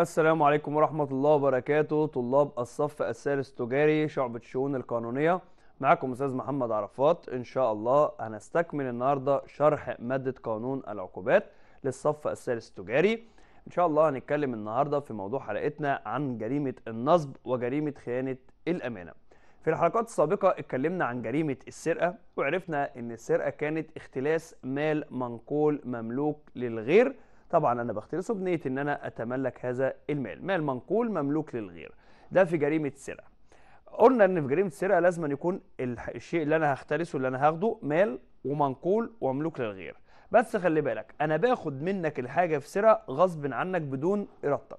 السلام عليكم ورحمة الله وبركاته طلاب الصف الثالث تجاري شعبة الشؤون القانونية معاكم أستاذ محمد عرفات إن شاء الله هنستكمل النهاردة شرح مادة قانون العقوبات للصف الثالث التجاري إن شاء الله هنتكلم النهاردة في موضوع حلقتنا عن جريمة النصب وجريمة خيانة الأمانة في الحلقات السابقة اتكلمنا عن جريمة السرقة وعرفنا إن السرقة كانت اختلاس مال منقول مملوك للغير طبعا أنا بختلسه بنية إن أنا أتملك هذا المال مال منقول مملوك للغير ده في جريمة سرقة قلنا إن في جريمة السرقة لازم أن يكون الشيء اللي أنا هختلسه اللي أنا هاخده مال ومنقول ومملوك للغير بس خلي بالك أنا باخد منك الحاجة في سرقة غصب عنك بدون إرادتك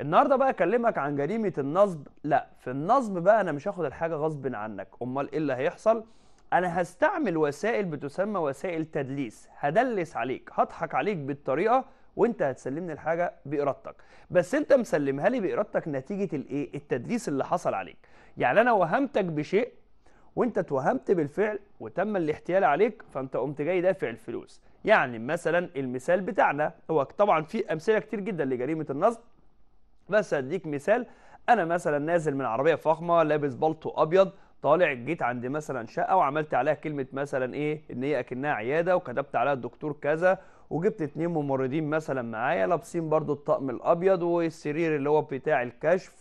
النهارده بقى اكلمك عن جريمه النصب لا في النصب بقى انا مش هاخد الحاجه غصب عنك امال ايه اللي هيحصل انا هستعمل وسائل بتسمى وسائل تدليس هدلس عليك هضحك عليك بالطريقه وانت هتسلمني الحاجه بارادتك بس انت مسلمها لي بارادتك نتيجه الايه التدليس اللي حصل عليك يعني انا وهمتك بشيء وانت اتوهمت بالفعل وتم الاحتيال عليك فانت قمت جاي دافع الفلوس يعني مثلا المثال بتاعنا هو طبعا في امثله كتير جدا لجريمه النصب بس هديك مثال انا مثلا نازل من عربيه فخمه لابس بالطو ابيض طالع جيت عند مثلا شقه وعملت عليها كلمه مثلا ايه ان هي اكنها عياده وكتبت عليها الدكتور كذا وجبت اتنين ممرضين مثلا معايا لابسين برضو الطقم الابيض والسرير اللي هو بتاع الكشف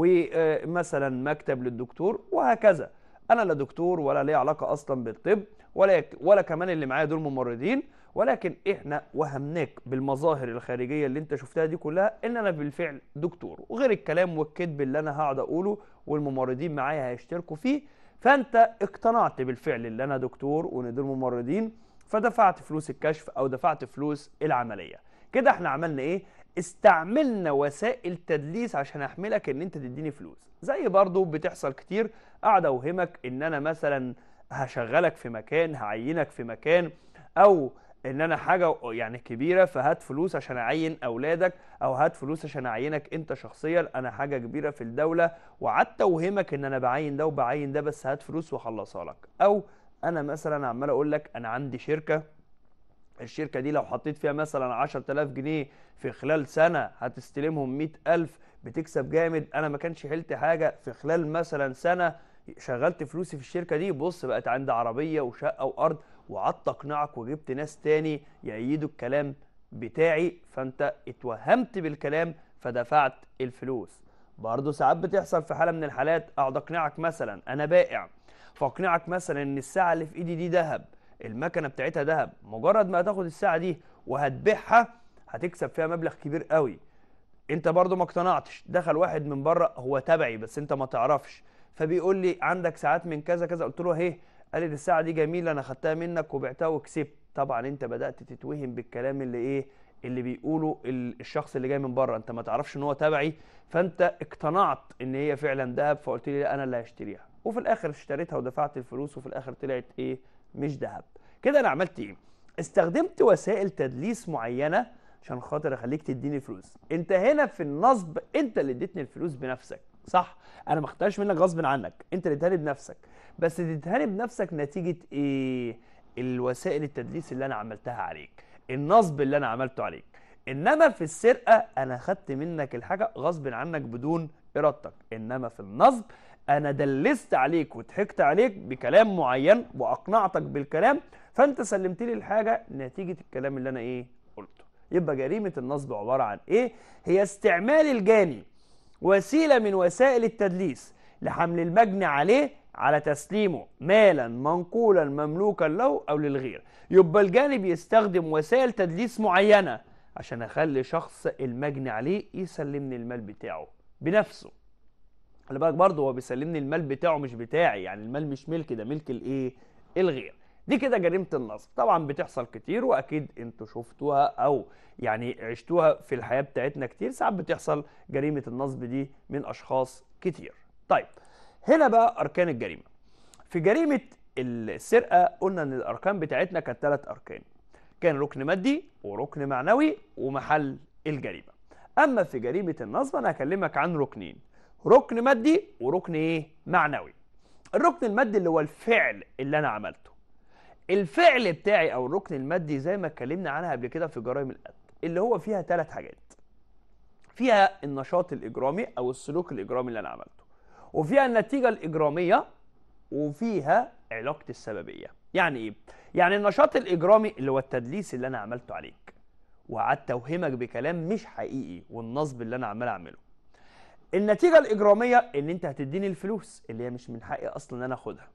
ومثلا مكتب للدكتور وهكذا انا لا دكتور ولا لي علاقه اصلا بالطب ولا ولا كمان اللي معايا دول ممرضين ولكن احنا وهمناك بالمظاهر الخارجيه اللي انت شفتها دي كلها ان انا بالفعل دكتور وغير الكلام والكذب اللي انا هقعد اقوله والممرضين معايا هيشتركوا فيه فانت اقتنعت بالفعل ان انا دكتور وان دول ممرضين فدفعت فلوس الكشف او دفعت فلوس العمليه كده احنا عملنا ايه استعملنا وسائل تدليس عشان احملك ان انت تديني فلوس زي برضو بتحصل كتير قاعد اوهمك ان انا مثلا هشغلك في مكان هعينك في مكان او ان انا حاجه يعني كبيره فهات فلوس عشان اعين اولادك او هات فلوس عشان اعينك انت شخصيا انا حاجه كبيره في الدوله وقعدت اوهمك ان انا بعين ده وبعين ده بس هات فلوس واخلصها لك او انا مثلا عمال اقول لك انا عندي شركه الشركه دي لو حطيت فيها مثلا 10000 جنيه في خلال سنه هتستلمهم 100000 بتكسب جامد انا ما كانش حلت حاجه في خلال مثلا سنه شغلت فلوسي في الشركه دي بص بقت عندي عربيه وشقه وارض وقعدت اقنعك وجبت ناس تاني يأيدوا الكلام بتاعي فانت اتوهمت بالكلام فدفعت الفلوس برضه ساعات بتحصل في حاله من الحالات اقعد اقنعك مثلا انا بائع فاقنعك مثلا ان الساعه اللي في ايدي دي ذهب المكنه بتاعتها ذهب مجرد ما هتاخد الساعه دي وهتبيعها هتكسب فيها مبلغ كبير قوي انت برضو ما اقتنعتش دخل واحد من بره هو تبعي بس انت ما تعرفش فبيقول لي عندك ساعات من كذا كذا قلت له اهي قال لي الساعه دي جميله انا خدتها منك وبعتها وكسبت طبعا انت بدات تتوهم بالكلام اللي ايه اللي بيقوله الشخص اللي جاي من بره انت ما تعرفش ان هو تبعي فانت اقتنعت ان هي فعلا ذهب فقلت لي لا انا اللي هشتريها وفي الاخر اشتريتها ودفعت الفلوس وفي الاخر طلعت ايه مش ذهب كده انا عملت ايه استخدمت وسائل تدليس معينه عشان خاطر اخليك تديني فلوس انت هنا في النصب انت اللي اديتني الفلوس بنفسك صح انا ما اخترتش منك غصب عنك انت اللي اديتها بنفسك بس اديتها بنفسك نتيجه ايه الوسائل التدليس اللي انا عملتها عليك النصب اللي انا عملته عليك انما في السرقه انا خدت منك الحاجه غصب عنك بدون ارادتك انما في النصب انا دلست عليك وضحكت عليك بكلام معين واقنعتك بالكلام فانت سلمت لي الحاجه نتيجه الكلام اللي انا ايه قلته يبقى جريمه النصب عباره عن ايه هي استعمال الجاني وسيله من وسائل التدليس لحمل المجني عليه على تسليمه مالا منقولا مملوكا له او للغير يبقى الجاني بيستخدم وسائل تدليس معينه عشان اخلي شخص المجني عليه يسلمني المال بتاعه بنفسه خلي بالك برضه هو بيسلمني المال بتاعه مش بتاعي يعني المال مش ملكي ده ملك الايه الغير دي كده جريمه النصب طبعا بتحصل كتير واكيد انتوا شفتوها او يعني عشتوها في الحياه بتاعتنا كتير ساعات بتحصل جريمه النصب دي من اشخاص كتير طيب هنا بقى اركان الجريمه في جريمه السرقه قلنا ان الاركان بتاعتنا كانت ثلاث اركان كان ركن مادي وركن معنوي ومحل الجريمه اما في جريمه النصب انا هكلمك عن ركنين ركن مادي وركن ايه معنوي الركن المادي اللي هو الفعل اللي انا عملته الفعل بتاعي او الركن المادي زي ما اتكلمنا عنها قبل كده في جرائم القتل اللي هو فيها ثلاث حاجات فيها النشاط الاجرامي او السلوك الاجرامي اللي انا عملته وفيها النتيجه الاجراميه وفيها علاقه السببيه يعني ايه يعني النشاط الاجرامي اللي هو التدليس اللي انا عملته عليك وقعدت اوهمك بكلام مش حقيقي والنصب اللي انا عمال اعمله النتيجة الإجرامية إن أنت هتديني الفلوس اللي هي مش من حقي أصلا إن أنا آخدها.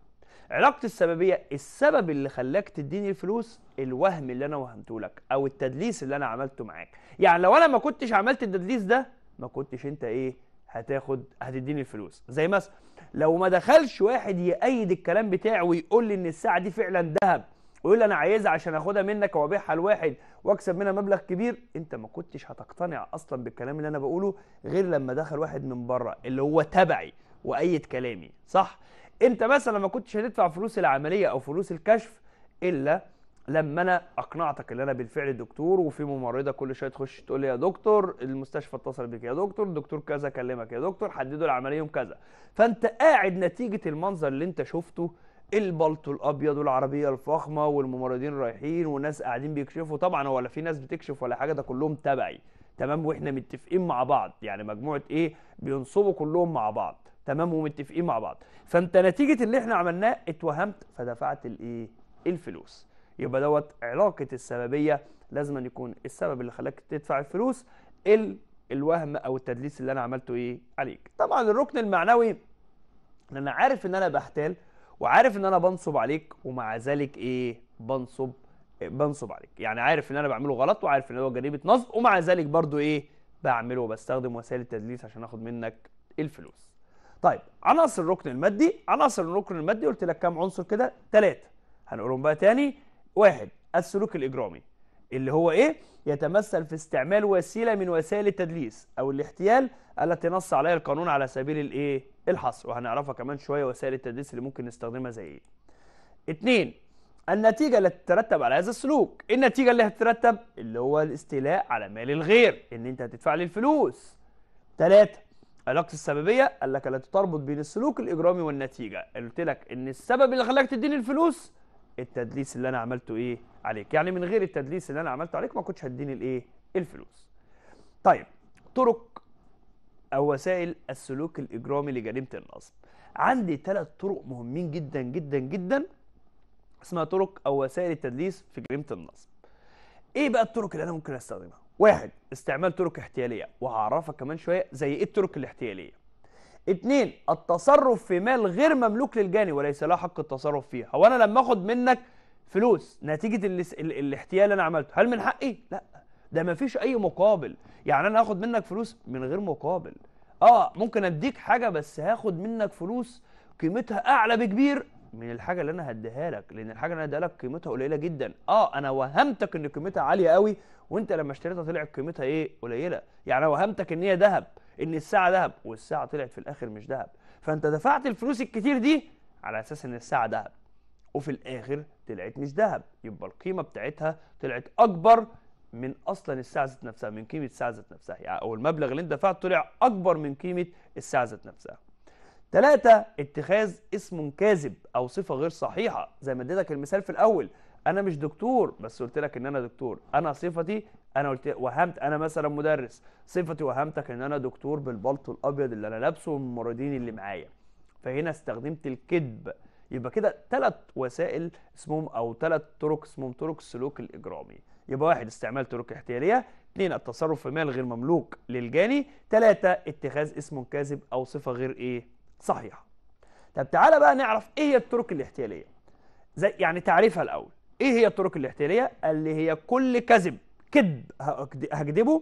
علاقة السببية السبب اللي خلاك تديني الفلوس الوهم اللي أنا وهمته لك أو التدليس اللي أنا عملته معاك. يعني لو أنا ما كنتش عملت التدليس ده ما كنتش أنت إيه هتاخد هتديني الفلوس زي مثلا لو ما دخلش واحد يأيد الكلام بتاعي ويقول لي ان الساعه دي فعلا ذهب ويقول انا عايزها عشان اخدها منك وابيعها لواحد واكسب منها مبلغ كبير انت ما كنتش هتقتنع اصلا بالكلام اللي انا بقوله غير لما دخل واحد من بره اللي هو تبعي وايد كلامي صح انت مثلا ما كنتش هتدفع فلوس العمليه او فلوس الكشف الا لما انا اقنعتك ان انا بالفعل دكتور وفي ممرضه كل شويه تخش تقول لي يا دكتور المستشفى اتصل بك يا دكتور دكتور كذا كلمك يا دكتور حددوا العمليه يوم كذا فانت قاعد نتيجه المنظر اللي انت شفته البلطو الابيض والعربيه الفخمه والممرضين رايحين وناس قاعدين بيكشفوا طبعا ولا في ناس بتكشف ولا حاجه ده كلهم تبعي تمام واحنا متفقين مع بعض يعني مجموعه ايه بينصبوا كلهم مع بعض تمام ومتفقين مع بعض فانت نتيجه اللي احنا عملناه اتوهمت فدفعت الايه الفلوس يبقى دوت علاقه السببيه لازم أن يكون السبب اللي خلاك تدفع الفلوس ال الوهم او التدليس اللي انا عملته ايه عليك طبعا الركن المعنوي ان انا عارف ان انا بحتال وعارف ان انا بنصب عليك ومع ذلك ايه بنصب بنصب عليك يعني عارف ان انا بعمله غلط وعارف ان هو جريمه نصب ومع ذلك برضو ايه بعمله وبستخدم وسائل التدليس عشان اخد منك الفلوس طيب عناصر الركن المادي عناصر الركن المادي قلت لك كام عنصر كده ثلاثه هنقولهم بقى تاني واحد السلوك الاجرامي اللي هو إيه؟ يتمثل في استعمال وسيلة من وسائل التدليس أو الاحتيال التي نص عليها القانون على سبيل الإيه؟ الحصر وهنعرفها كمان شوية وسائل التدليس اللي ممكن نستخدمها زي إيه؟ اتنين النتيجة اللي تترتب على هذا السلوك إيه النتيجة اللي هتترتب اللي هو الاستيلاء على مال الغير ان انت هتدفع لي الفلوس ثلاثة علاقة السببية قال لك التي تربط بين السلوك الإجرامي والنتيجة قلت لك ان السبب اللي خلاك تديني الفلوس التدليس اللي انا عملته ايه عليك يعني من غير التدليس اللي انا عملته عليك ما كنتش هديني الايه الفلوس طيب طرق او وسائل السلوك الاجرامي لجريمه النصب عندي ثلاث طرق مهمين جدا جدا جدا اسمها طرق او وسائل التدليس في جريمه النصب ايه بقى الطرق اللي انا ممكن استخدمها واحد استعمال طرق احتياليه وهعرفك كمان شويه زي ايه الطرق الاحتياليه اتنين التصرف في مال غير مملوك للجاني وليس له حق التصرف فيه هو انا لما اخد منك فلوس نتيجه ال... ال... الاحتيال اللي انا عملته هل من حقي لا ده ما فيش اي مقابل يعني انا هاخد منك فلوس من غير مقابل اه ممكن اديك حاجه بس هاخد منك فلوس قيمتها اعلى بكبير من الحاجه اللي انا هديها لك لان الحاجه اللي انا هديها لك قيمتها قليله جدا اه انا وهمتك ان قيمتها عاليه قوي وانت لما اشتريتها طلعت قيمتها ايه قليله يعني وهمتك ان هي ذهب ان الساعه ذهب والساعه طلعت في الاخر مش ذهب فانت دفعت الفلوس الكتير دي على اساس ان الساعه ذهب وفي الاخر طلعت مش ذهب يبقى القيمه بتاعتها طلعت اكبر من اصلا الساعه ذات نفسها من قيمه الساعه ذات نفسها يعني او المبلغ اللي انت دفعته طلع اكبر من قيمه الساعه ذات نفسها ثلاثة اتخاذ اسم كاذب أو صفة غير صحيحة زي ما اديتك المثال في الأول انا مش دكتور بس قلت لك ان انا دكتور انا صفتي انا قلت وهمت انا مثلا مدرس صفتي وهمتك ان انا دكتور بالبلطو الابيض اللي انا لابسه والممرضين اللي معايا فهنا استخدمت الكذب يبقى كده ثلاث وسائل اسمهم او ثلاث طرق اسمهم طرق السلوك الاجرامي يبقى واحد استعمال طرق احتياليه اثنين التصرف في مال غير مملوك للجاني ثلاثة اتخاذ اسم كاذب او صفه غير ايه صحيحه طب تعالى بقى نعرف ايه هي الطرق الاحتياليه زي يعني تعريفها الاول ايه هي الطرق الاحتياليه اللي هي كل كذب كذب هكذبه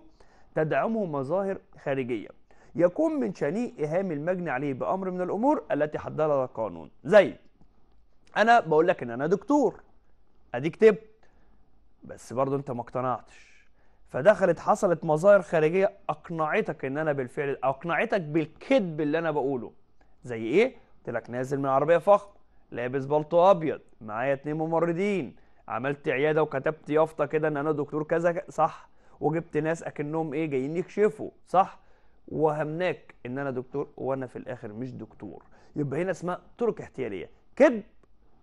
تدعمه مظاهر خارجيه يكون من شانه ايهام المجني عليه بامر من الامور التي حددها القانون زي انا بقول لك ان انا دكتور ادي كتبت بس برضه انت ما اقتنعتش فدخلت حصلت مظاهر خارجيه اقنعتك ان انا بالفعل اقنعتك بالكذب اللي انا بقوله زي ايه قلت لك نازل من عربيه فخم لابس بلطو ابيض معايا اتنين ممرضين عملت عياده وكتبت يافطه كده ان انا دكتور كذا صح وجبت ناس اكنهم ايه جايين يكشفوا صح وهمناك ان انا دكتور وانا في الاخر مش دكتور يبقى هنا اسمها طرق احتياليه كذب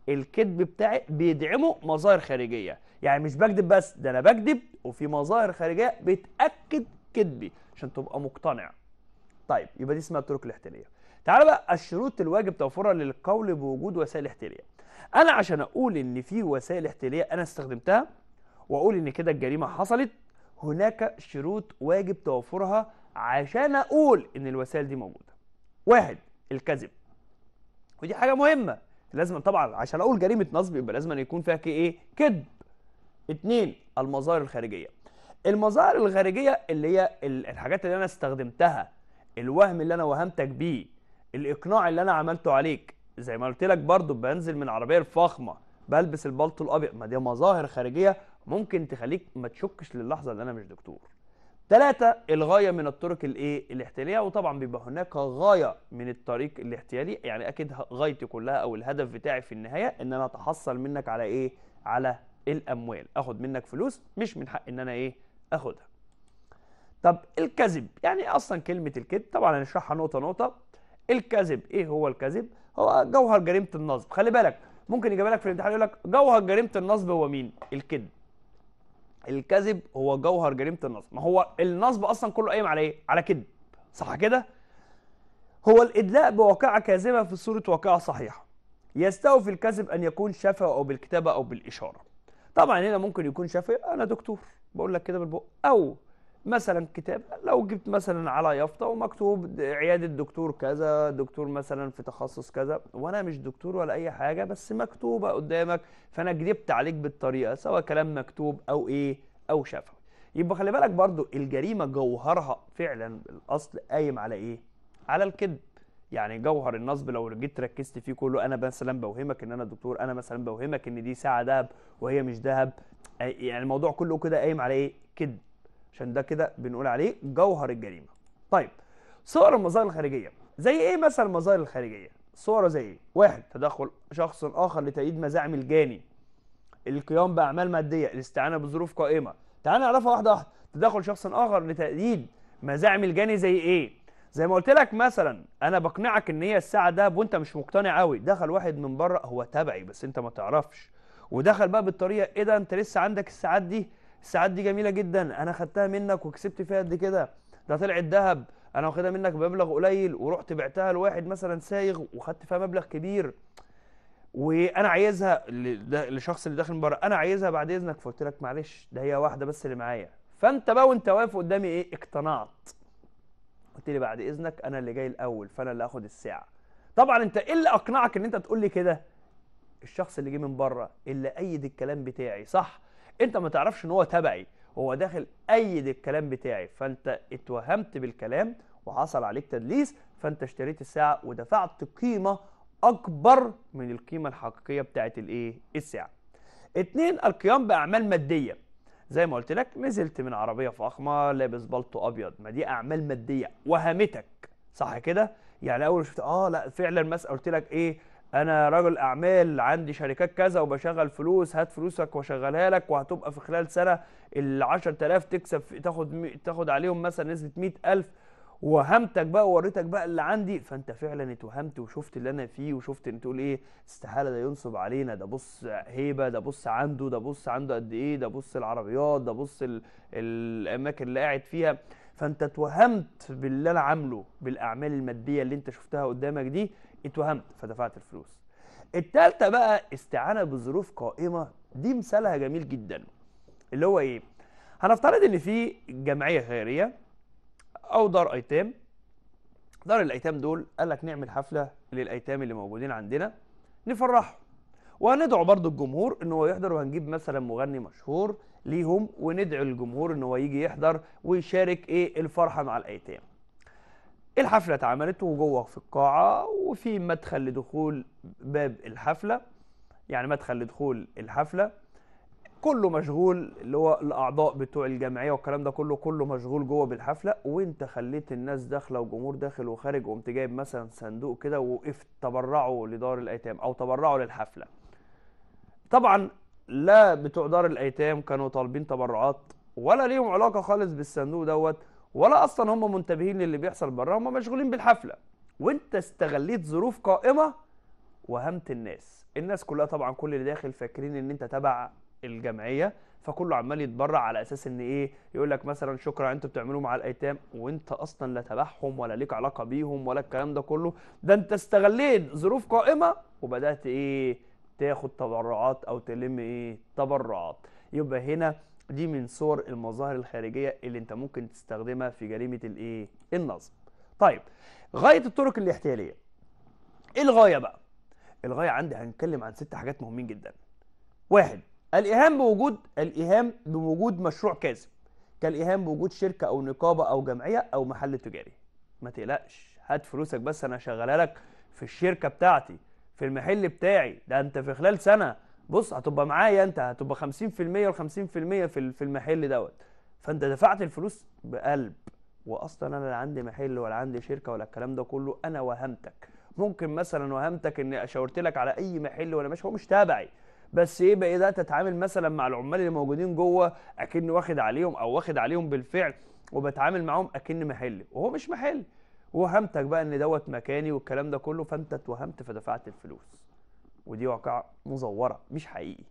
الكذب بتاعي بيدعمه مظاهر خارجيه يعني مش بكذب بس ده انا بكذب وفي مظاهر خارجيه بتاكد كذبي عشان تبقى مقتنع طيب يبقى دي اسمها الطرق الاحتياليه تعال بقى الشروط الواجب توفرها للقول بوجود وسائل احتياليه انا عشان اقول ان في وسائل احتياليه انا استخدمتها واقول ان كده الجريمه حصلت هناك شروط واجب توفرها عشان اقول ان الوسائل دي موجوده واحد الكذب ودي حاجه مهمه لازم طبعا عشان اقول جريمه نصب يبقى لازم أن يكون فيها ايه كذب اتنين المظاهر الخارجيه المظاهر الخارجيه اللي هي الحاجات اللي انا استخدمتها الوهم اللي انا وهمتك بيه الاقناع اللي انا عملته عليك زي ما قلت لك برضو بنزل من العربيه الفخمه بلبس البلطو الابيض ما دي مظاهر خارجيه ممكن تخليك ما تشكش للحظه ان انا مش دكتور ثلاثة الغاية من الطرق الايه الاحتيالية وطبعا بيبقى هناك غاية من الطريق الاحتيالي يعني اكيد غايتي كلها او الهدف بتاعي في النهاية ان انا اتحصل منك على ايه على الاموال اخد منك فلوس مش من حق ان انا ايه اخدها طب الكذب يعني اصلا كلمة الكذب طبعا هنشرحها نقطة نقطة الكذب ايه هو الكذب هو جوهر جريمه النصب خلي بالك ممكن يجيب لك في الامتحان يقول لك جوهر جريمه النصب هو مين الكذب الكذب هو جوهر جريمه النصب ما هو النصب اصلا كله قايم على ايه على كذب صح كده هو الادلاء بواقعه كاذبه في صوره واقعه صحيحه يستوي في الكذب ان يكون شفه او بالكتابه او بالاشاره طبعا هنا ممكن يكون شفه انا دكتور بقول لك كده بالبق او مثلا كتاب لو جبت مثلا على يافطه ومكتوب عياده دكتور كذا دكتور مثلا في تخصص كذا وانا مش دكتور ولا اي حاجه بس مكتوبه قدامك فانا كذبت عليك بالطريقه سواء كلام مكتوب او ايه او شفوي يبقى خلي بالك برضو الجريمه جوهرها فعلا الاصل قايم على ايه على الكذب يعني جوهر النصب لو جيت ركزت فيه كله انا مثلا بوهمك ان انا دكتور انا مثلا بوهمك ان دي ساعه ذهب وهي مش ذهب يعني الموضوع كله كده قايم على ايه كذب عشان ده كده بنقول عليه جوهر الجريمه طيب صور المظاهر الخارجيه زي ايه مثلا المظاهر الخارجيه صوره زي ايه واحد تدخل شخص اخر لتأييد مزاعم الجاني القيام باعمال ماديه الاستعانه بظروف قائمه تعال نعرفها واحده واحده تدخل شخص اخر لتأييد مزاعم الجاني زي ايه زي ما قلت لك مثلا انا بقنعك ان هي الساعه دهب وانت مش مقتنع قوي دخل واحد من بره هو تبعي بس انت ما تعرفش ودخل بقى بالطريقه ايه ده انت لسه عندك الساعات دي الساعات دي جميله جدا انا خدتها منك وكسبت فيها قد كده ده طلعت ذهب انا واخدها منك بمبلغ قليل ورحت بعتها لواحد مثلا سايغ وخدت فيها مبلغ كبير وانا عايزها للشخص اللي داخل من بره انا عايزها بعد اذنك فقلت لك معلش ده هي واحده بس اللي معايا فانت بقى وانت واقف قدامي ايه اقتنعت قلت لي بعد اذنك انا اللي جاي الاول فانا اللي هاخد الساعه طبعا انت ايه اللي اقنعك ان انت تقول لي كده الشخص اللي جه من بره اللي ايد الكلام بتاعي صح انت ما تعرفش ان هو تبعي هو داخل ايد الكلام بتاعي فانت اتوهمت بالكلام وحصل عليك تدليس فانت اشتريت الساعه ودفعت قيمه اكبر من القيمه الحقيقيه بتاعت الايه الساعه اتنين القيام باعمال ماديه زي ما قلت لك نزلت من عربيه فخمه لابس بلطو ابيض ما دي اعمال ماديه وهمتك صح كده يعني اول شفت اه لا فعلا مثلا قلت لك ايه انا راجل اعمال عندي شركات كذا وبشغل فلوس هات فلوسك واشغلها لك وهتبقى في خلال سنه ال 10000 تكسب تاخد تاخد عليهم مثلا نسبه 100000 وهمتك بقى ووريتك بقى اللي عندي فانت فعلا اتوهمت وشفت اللي انا فيه وشفت ان تقول ايه استحاله ده ينصب علينا ده بص هيبه ده بص عنده ده بص عنده قد ايه ده بص العربيات ده بص الاماكن اللي قاعد فيها فانت اتوهمت باللي انا عامله بالاعمال الماديه اللي انت شفتها قدامك دي اتوهمت فدفعت الفلوس التالتة بقى استعانة بظروف قائمة دي مثالها جميل جدا اللي هو ايه هنفترض ان في جمعية خيرية او دار ايتام دار الايتام دول قال لك نعمل حفلة للايتام اللي موجودين عندنا نفرحهم وهندعو برضو الجمهور ان هو يحضر وهنجيب مثلا مغني مشهور ليهم وندعو الجمهور ان هو يجي يحضر ويشارك ايه الفرحة مع الايتام الحفلة اتعملت وجوه في القاعة وفي مدخل لدخول باب الحفلة يعني مدخل لدخول الحفلة كله مشغول اللي هو الأعضاء بتوع الجمعية والكلام ده كله كله مشغول جوه بالحفلة وأنت خليت الناس داخلة وجمهور داخل وخارج وقمت جايب مثلا صندوق كده ووقفت تبرعوا لدار الأيتام أو تبرعوا للحفلة. طبعا لا بتوع دار الأيتام كانوا طالبين تبرعات ولا ليهم علاقة خالص بالصندوق دوت ولا اصلا هم منتبهين للي بيحصل بره هم مشغولين بالحفله وانت استغليت ظروف قائمه وهمت الناس الناس كلها طبعا كل اللي داخل فاكرين ان انت تبع الجمعيه فكله عمال يتبرع على اساس ان ايه يقول لك مثلا شكرا انتوا بتعملوه مع الايتام وانت اصلا لا تبعهم ولا ليك علاقه بيهم ولا الكلام ده كله ده انت استغليت ظروف قائمه وبدات ايه تاخد تبرعات او تلم ايه تبرعات يبقى هنا دي من صور المظاهر الخارجية اللي انت ممكن تستخدمها في جريمة الايه النصب طيب غاية الطرق الاحتيالية ايه الغاية بقى الغاية عندي هنتكلم عن ست حاجات مهمين جدا واحد الإيهام بوجود الإيهام بوجود مشروع كاذب كالإيهام بوجود شركة أو نقابة أو جمعية أو محل تجاري ما تقلقش هات فلوسك بس أنا شغالها لك في الشركة بتاعتي في المحل بتاعي ده أنت في خلال سنة بص هتبقى معايا انت هتبقى 50% و 50 في المحل دوت فانت دفعت الفلوس بقلب واصلا انا لا عندي محل ولا عندي شركه ولا الكلام ده كله انا وهمتك ممكن مثلا وهمتك اني اشاورت لك على اي محل وانا ماشي هو مش تابعي بس ايه بقى ايه ده تتعامل مثلا مع العمال اللي موجودين جوه اكن واخد عليهم او واخد عليهم بالفعل وبتعامل معاهم اكن محل وهو مش محل وهمتك بقى ان دوت مكاني والكلام ده كله فانت اتوهمت فدفعت الفلوس ودي واقعة مزورة مش حقيقي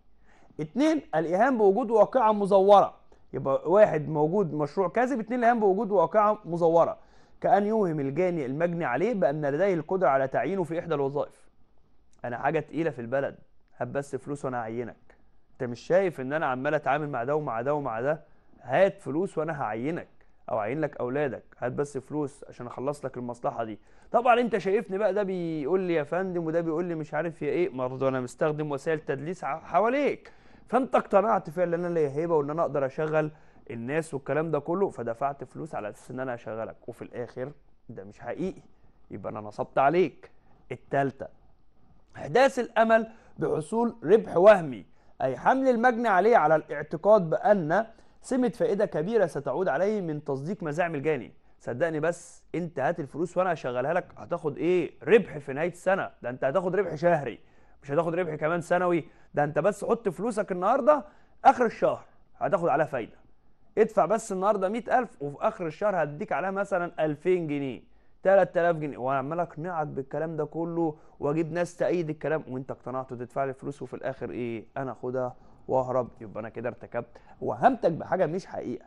اتنين الإيهام بوجود واقعة مزورة يبقى واحد موجود مشروع كاذب اتنين الإيهام بوجود واقعة مزورة كأن يوهم الجاني المجني عليه بأن لديه القدرة على تعيينه في إحدى الوظائف أنا حاجة تقيلة في البلد هات بس فلوس وأنا أعينك أنت مش شايف إن أنا عمال أتعامل مع ده ومع ده ومع ده هات فلوس وأنا هعينك او عين لك اولادك هات بس فلوس عشان اخلص لك المصلحه دي طبعا انت شايفني بقى ده بيقول لي يا فندم وده بيقول لي مش عارف يا ايه مرض انا مستخدم وسائل تدليس حواليك فانت اقتنعت فعلا ان انا ليا هيبه وان انا اقدر اشغل الناس والكلام ده كله فدفعت فلوس على اساس ان انا اشغلك وفي الاخر ده مش حقيقي يبقى انا نصبت عليك التالتة احداث الامل بحصول ربح وهمي اي حمل المجني عليه على الاعتقاد بان سمة فائدة كبيرة ستعود عليه من تصديق مزاعم الجاني صدقني بس انت هات الفلوس وانا هشغلها لك هتاخد ايه ربح في نهاية السنة ده انت هتاخد ربح شهري مش هتاخد ربح كمان سنوي ده انت بس حط فلوسك النهاردة اخر الشهر هتاخد عليها فايدة ادفع بس النهاردة 100000 وفي اخر الشهر هديك عليها مثلا 2000 جنيه 3000 جنيه وانا عمال اقنعك بالكلام ده كله واجيب ناس تأيد الكلام وانت اقتنعت وتدفع لي فلوس وفي الاخر ايه انا اخدها واهرب يبقى انا كده ارتكبت وهمتك بحاجه مش حقيقه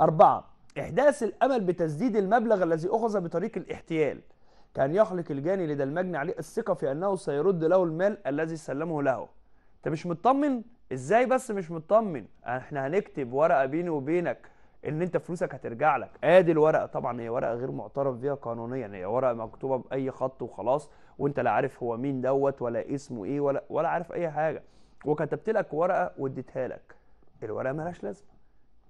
أربعة إحداث الأمل بتسديد المبلغ الذي أخذ بطريق الاحتيال كان يخلق الجاني لدى المجني عليه الثقة في أنه سيرد له المال الذي سلمه له أنت مش مطمن؟ إزاي بس مش مطمن؟ إحنا هنكتب ورقة بيني وبينك ان انت فلوسك هترجع لك ادي الورقه طبعا هي ورقه غير معترف بيها قانونيا هي ورقه مكتوبه باي خط وخلاص وانت لا عارف هو مين دوت ولا اسمه ايه ولا ولا عارف اي حاجه وكتبت لك ورقه واديتها لك الورقه مالهاش لازمه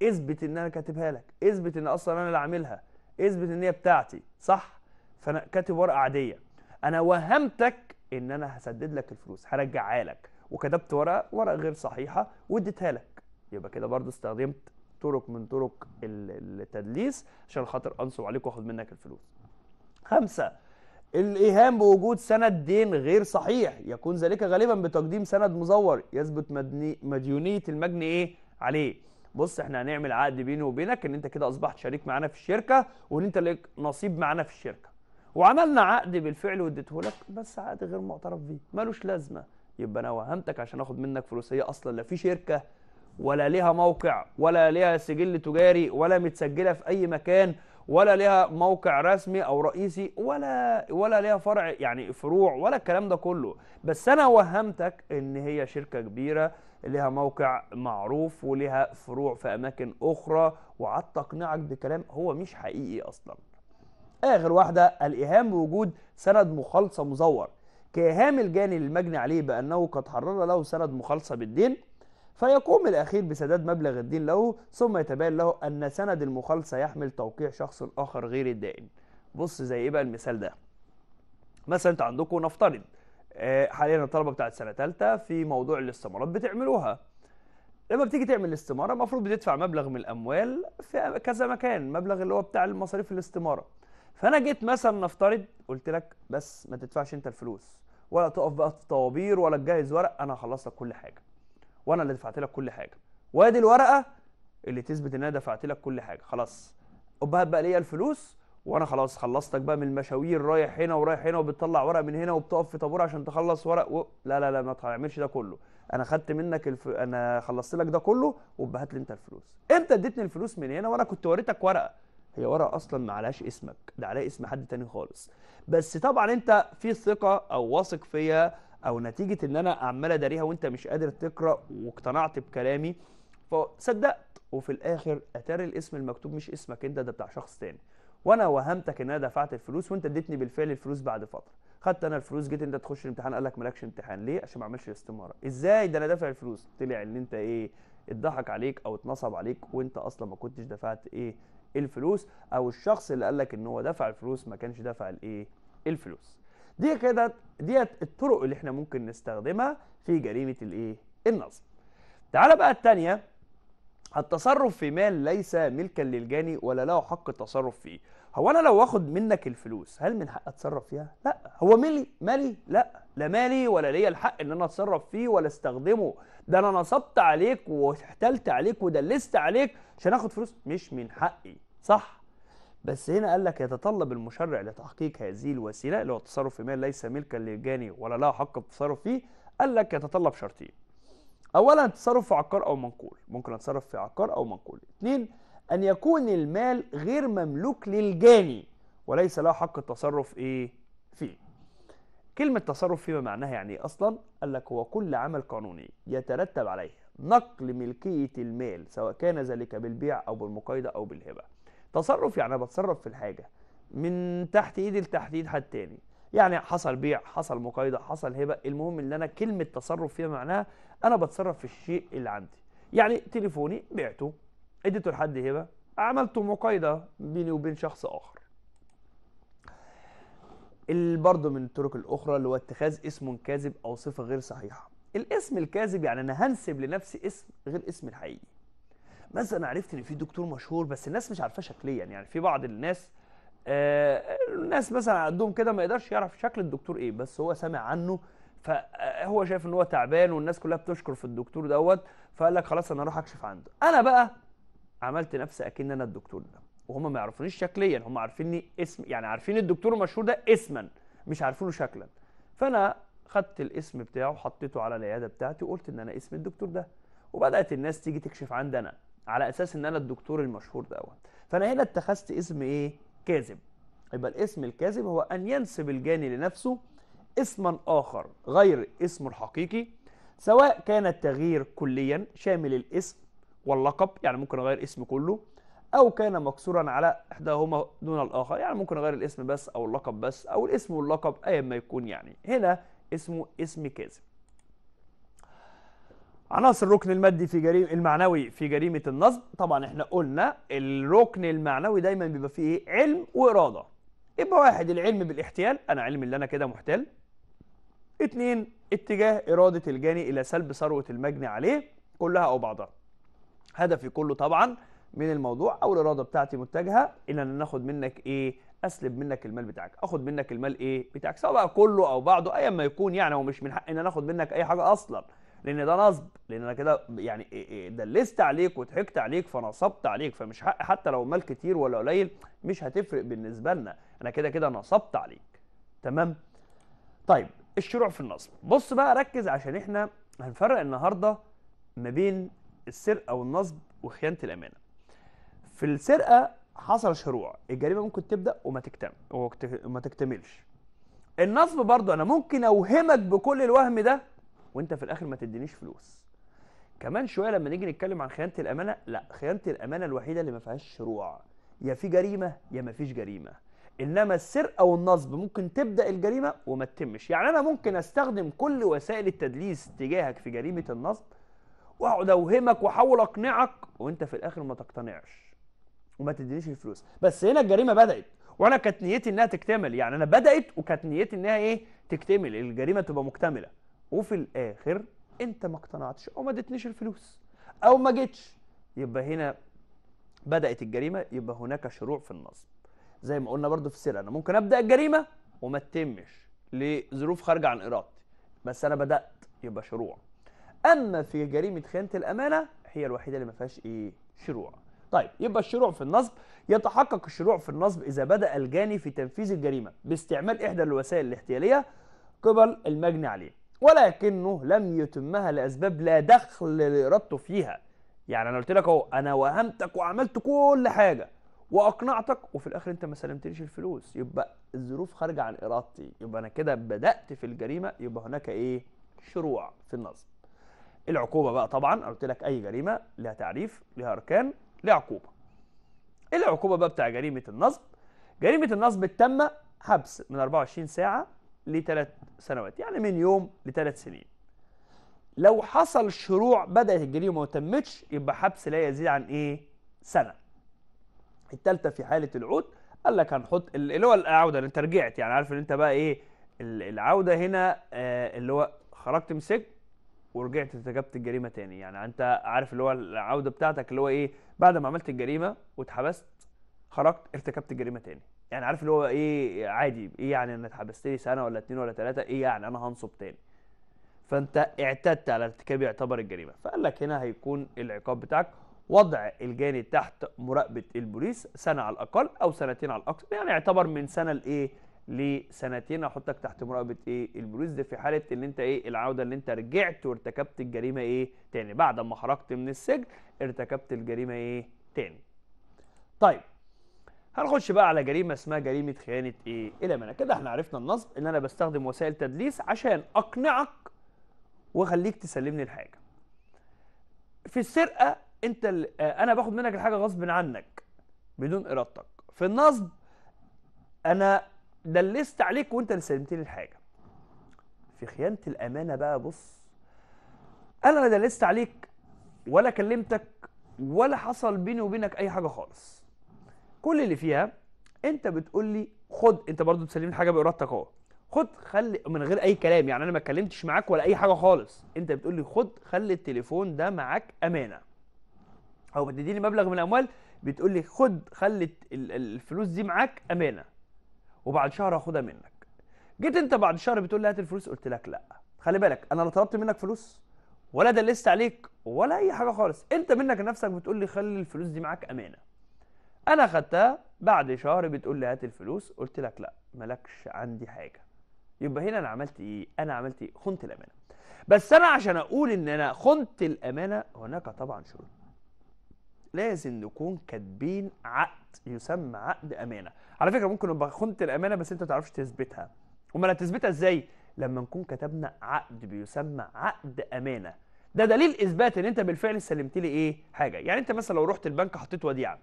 اثبت ان انا كاتبها لك اثبت ان اصلا انا اللي عاملها اثبت ان هي بتاعتي صح فانا كاتب ورقه عاديه انا وهمتك ان انا هسدد لك الفلوس هرجعها لك وكتبت ورقه ورقه غير صحيحه واديتها لك يبقى كده برضو استخدمت طرق من طرق التدليس عشان خاطر انصب عليك واخد منك الفلوس خمسه الإيهام بوجود سند دين غير صحيح يكون ذلك غالبا بتقديم سند مزور يثبت مديونية المجني إيه عليه بص احنا هنعمل عقد بيني وبينك ان انت كده اصبحت شريك معانا في الشركة وان انت لك نصيب معانا في الشركة وعملنا عقد بالفعل واديته لك بس عقد غير معترف بيه ملوش لازمة يبقى انا وهمتك عشان اخد منك فلوس هي اصلا لا في شركة ولا ليها موقع ولا ليها سجل تجاري ولا متسجلة في اي مكان ولا ليها موقع رسمي او رئيسي ولا ولا ليها فرع يعني فروع ولا الكلام ده كله بس انا وهمتك ان هي شركه كبيره ليها موقع معروف وليها فروع في اماكن اخرى وقعدت اقنعك بكلام هو مش حقيقي اصلا اخر واحده الايهام بوجود سند مخالصه مزور كإيهام الجاني للمجني عليه بأنه قد حرر له سند مخالصة بالدين فيقوم الأخير بسداد مبلغ الدين له ثم يتبين له أن سند المخالصة يحمل توقيع شخص آخر غير الدائن بص زي إيه بقى المثال ده مثلا أنت عندكم نفترض آه، حاليا الطلبة بتاعت سنة ثالثة في موضوع الاستمارات بتعملوها لما بتيجي تعمل الاستمارة المفروض بتدفع مبلغ من الأموال في كذا مكان مبلغ اللي هو بتاع المصاريف الاستمارة فأنا جيت مثلا نفترض قلت لك بس ما تدفعش أنت الفلوس ولا تقف بقى في طوابير ولا تجهز ورق أنا هخلص لك كل حاجة وانا اللي دفعت لك كل حاجه وادي الورقه اللي تثبت ان انا دفعت لك كل حاجه خلاص ابهت بقى ليا الفلوس وانا خلاص خلصتك بقى من المشاوير رايح هنا ورايح هنا وبتطلع ورق من هنا وبتقف في طابور عشان تخلص ورق و... لا لا لا ما تعملش ده كله انا خدت منك الف... انا خلصت لك ده كله وبهات لي انت الفلوس امتى اديتني الفلوس من هنا وانا كنت وريتك ورقه هي ورقه اصلا ما عليهاش اسمك ده عليها اسم حد تاني خالص بس طبعا انت في ثقه او واثق فيا او نتيجه ان انا عمال اداريها وانت مش قادر تقرا واقتنعت بكلامي فصدقت وفي الاخر اتاري الاسم المكتوب مش اسمك انت ده بتاع شخص تاني وانا وهمتك ان انا دفعت الفلوس وانت اديتني بالفعل الفلوس بعد فتره خدت انا الفلوس جيت انت تخش الامتحان قال لك مالكش امتحان ليه عشان ما اعملش الاستماره ازاي ده انا دافع الفلوس طلع ان انت ايه اتضحك عليك او اتنصب عليك وانت اصلا ما كنتش دفعت ايه الفلوس او الشخص اللي قال لك ان هو دفع الفلوس ما كانش دفع الايه الفلوس دي كده ديت الطرق اللي احنا ممكن نستخدمها في جريمه الايه النصب تعالى بقى الثانيه التصرف في مال ليس ملكا للجاني ولا له حق التصرف فيه هو انا لو واخد منك الفلوس هل من حق اتصرف فيها لا هو ملي مالي لا لا مالي ولا ليا الحق ان انا اتصرف فيه ولا استخدمه ده انا نصبت عليك واحتلت عليك ودلست عليك عشان اخد فلوس مش من حقي صح بس هنا قال لك يتطلب المشرع لتحقيق هذه الوسيله اللي هو التصرف في مال ليس ملكا للجاني ولا له حق التصرف فيه قال لك يتطلب شرطين اولا التصرف في عقار او منقول ممكن اتصرف في عقار او منقول اثنين ان يكون المال غير مملوك للجاني وليس له حق التصرف ايه فيه كلمة تصرف فيما معناها يعني ايه اصلا قال لك هو كل عمل قانوني يترتب عليه نقل ملكية المال سواء كان ذلك بالبيع او بالمقايضة او بالهبة تصرف يعني بتصرف في الحاجة من تحت ايدي لتحت ايد حد تاني يعني حصل بيع حصل مقايضة حصل هبة المهم ان انا كلمة تصرف فيها معناها انا بتصرف في الشيء اللي عندي يعني تليفوني بعته اديته لحد هبة عملت مقايضة بيني وبين شخص اخر برضه من الطرق الاخرى اللي هو اتخاذ اسم كاذب او صفة غير صحيحة الاسم الكاذب يعني انا هنسب لنفسي اسم غير اسم الحقيقي مثلا انا عرفت ان في دكتور مشهور بس الناس مش عارفاه شكليا يعني في بعض الناس آه الناس مثلا عندهم كده ما يقدرش يعرف شكل الدكتور ايه بس هو سامع عنه فهو آه، شايف ان هو تعبان والناس كلها بتشكر في الدكتور دوت فقال لك خلاص انا اروح اكشف عنده انا بقى عملت نفسي اكن انا الدكتور ده وهم ما يعرفونيش شكليا هم عارفيني اسم يعني عارفين الدكتور المشهور ده اسما مش عارفينه شكلا فانا خدت الاسم بتاعه وحطيته على العياده بتاعتي وقلت ان انا اسم الدكتور ده وبدات الناس تيجي تكشف عندي انا على اساس ان انا الدكتور المشهور دوت فانا هنا اتخذت اسم ايه كاذب يبقى الاسم الكاذب هو ان ينسب الجاني لنفسه اسما اخر غير اسمه الحقيقي سواء كان التغيير كليا شامل الاسم واللقب يعني ممكن اغير اسم كله او كان مكسورا على احداهما دون الاخر يعني ممكن اغير الاسم بس او اللقب بس او الاسم واللقب ايا ما يكون يعني هنا اسمه اسم كاذب عناصر الركن المادي في جريمة المعنوي في جريمة النصب طبعا احنا قلنا الركن المعنوي دايما بيبقى فيه علم وإرادة يبقى واحد العلم بالاحتيال أنا علم اللي أنا كده محتال اتنين اتجاه إرادة الجاني إلى سلب ثروة المجني عليه كلها أو بعضها هدفي كله طبعا من الموضوع أو الإرادة بتاعتي متجهة إلى أن ناخد منك إيه اسلب منك المال بتاعك اخد منك المال ايه بتاعك سواء بقى كله او بعضه ايا ما يكون يعني ومش من أنا ناخد منك اي حاجه اصلا لان ده نصب لان انا كده يعني إيه، إيه، دلست عليك وضحكت عليك فنصبت عليك فمش حق حتى لو مال كتير ولا قليل مش هتفرق بالنسبه لنا انا كده كده نصبت عليك تمام طيب الشروع في النصب بص بقى ركز عشان احنا هنفرق النهارده ما بين السرقه والنصب وخيانه الامانه في السرقه حصل شروع الجريمه ممكن تبدا وما تكتمل وما تكتملش النصب برضو انا ممكن اوهمك بكل الوهم ده وانت في الاخر ما تدينيش فلوس كمان شويه لما نيجي نتكلم عن خيانه الامانه لا خيانه الامانه الوحيده اللي ما فيهاش شروع يا في جريمه يا ما فيش جريمه انما السرقه والنصب ممكن تبدا الجريمه وما تتمش يعني انا ممكن استخدم كل وسائل التدليس تجاهك في جريمه النصب واقعد اوهمك واحاول اقنعك وانت في الاخر ما تقتنعش وما تدينيش الفلوس بس هنا الجريمه بدات وانا كانت نيتي انها تكتمل يعني انا بدات وكانت نيتي انها ايه تكتمل الجريمه تبقى مكتمله وفي الاخر انت ما اقتنعتش او ما ادتنيش الفلوس او ما جيتش يبقى هنا بدات الجريمه يبقى هناك شروع في النصب زي ما قلنا برضو في السر انا ممكن ابدا الجريمه وما تتمش لظروف خارجه عن ارادتي بس انا بدات يبقى شروع اما في جريمه خيانه الامانه هي الوحيده اللي ما فيهاش ايه شروع طيب يبقى الشروع في النصب يتحقق الشروع في النصب اذا بدا الجاني في تنفيذ الجريمه باستعمال احدى الوسائل الاحتياليه قبل المجني عليه ولكنه لم يتمها لأسباب لا دخل لإرادته فيها يعني أنا قلت لك أهو أنا وهمتك وعملت كل حاجة واقنعتك وفي الاخر انت ما سلمتليش الفلوس يبقى الظروف خارجه عن ارادتي يبقى انا كده بدات في الجريمه يبقى هناك ايه شروع في النصب العقوبه بقى طبعا قلت لك اي جريمه لها تعريف لها اركان لها عقوبه ايه العقوبه بقى بتاع جريمه النصب جريمه النصب التامه حبس من 24 ساعه لثلاث سنوات يعني من يوم لثلاث سنين لو حصل شروع بدأت الجريمة وما تمتش يبقى حبس لا يزيد عن إيه سنة الثالثة في حالة العود قال لك هنحط اللي هو العودة اللي أنت رجعت يعني عارف إن أنت بقى إيه العودة هنا آه، اللي هو خرجت من السجن ورجعت ارتكبت الجريمة تاني يعني أنت عارف اللي هو العودة بتاعتك اللي هو إيه بعد ما عملت الجريمة واتحبست خرجت ارتكبت الجريمة تاني يعني عارف اللي هو ايه عادي ايه يعني انا اتحبست لي سنه ولا اتنين ولا تلاته ايه يعني انا هنصب تاني فانت اعتدت على ارتكاب يعتبر الجريمه فقال لك هنا هيكون العقاب بتاعك وضع الجاني تحت مراقبه البوليس سنه على الاقل او سنتين على الاقل يعني يعتبر من سنه لايه لسنتين احطك تحت مراقبه ايه البوليس ده في حاله ان انت ايه العوده اللي انت رجعت وارتكبت الجريمه ايه تاني بعد ما خرجت من السجن ارتكبت الجريمه ايه تاني طيب هنخش بقى على جريمه اسمها جريمه خيانه ايه الى منها كده احنا عرفنا النصب ان انا بستخدم وسائل تدليس عشان اقنعك واخليك تسلمني الحاجه في السرقه انت آه، انا باخد منك الحاجه غصب عنك بدون ارادتك في النصب انا دلست عليك وانت اللي سلمتني الحاجه في خيانه الامانه بقى بص انا لا دلست عليك ولا كلمتك ولا حصل بيني وبينك اي حاجه خالص كل اللي فيها انت بتقول لي خد انت برضو بتسلمني حاجه بارادتك اهو خد خلي من غير اي كلام يعني انا ما اتكلمتش معاك ولا اي حاجه خالص انت بتقول لي خد خلي التليفون ده معاك امانه او بتديني مبلغ من الاموال بتقول لي خد خلي الفلوس دي معاك امانه وبعد شهر هاخدها منك جيت انت بعد شهر بتقول لي هات الفلوس قلت لك لا خلي بالك انا لا طلبت منك فلوس ولا دلست عليك ولا اي حاجه خالص انت منك نفسك بتقول لي خلي الفلوس دي معاك امانه انا خدتها بعد شهر بتقول لي هات الفلوس قلت لك لا مالكش عندي حاجه يبقى هنا انا عملت ايه انا عملت ايه خنت الامانه بس انا عشان اقول ان انا خنت الامانه هناك طبعا شروط لازم نكون كاتبين عقد يسمى عقد امانه على فكره ممكن ابقى خنت الامانه بس انت ما تعرفش تثبتها امال هتثبتها ازاي لما نكون كتبنا عقد بيسمى عقد امانه ده دليل اثبات ان انت بالفعل سلمت لي ايه حاجه يعني انت مثلا لو رحت البنك حطيت وديعه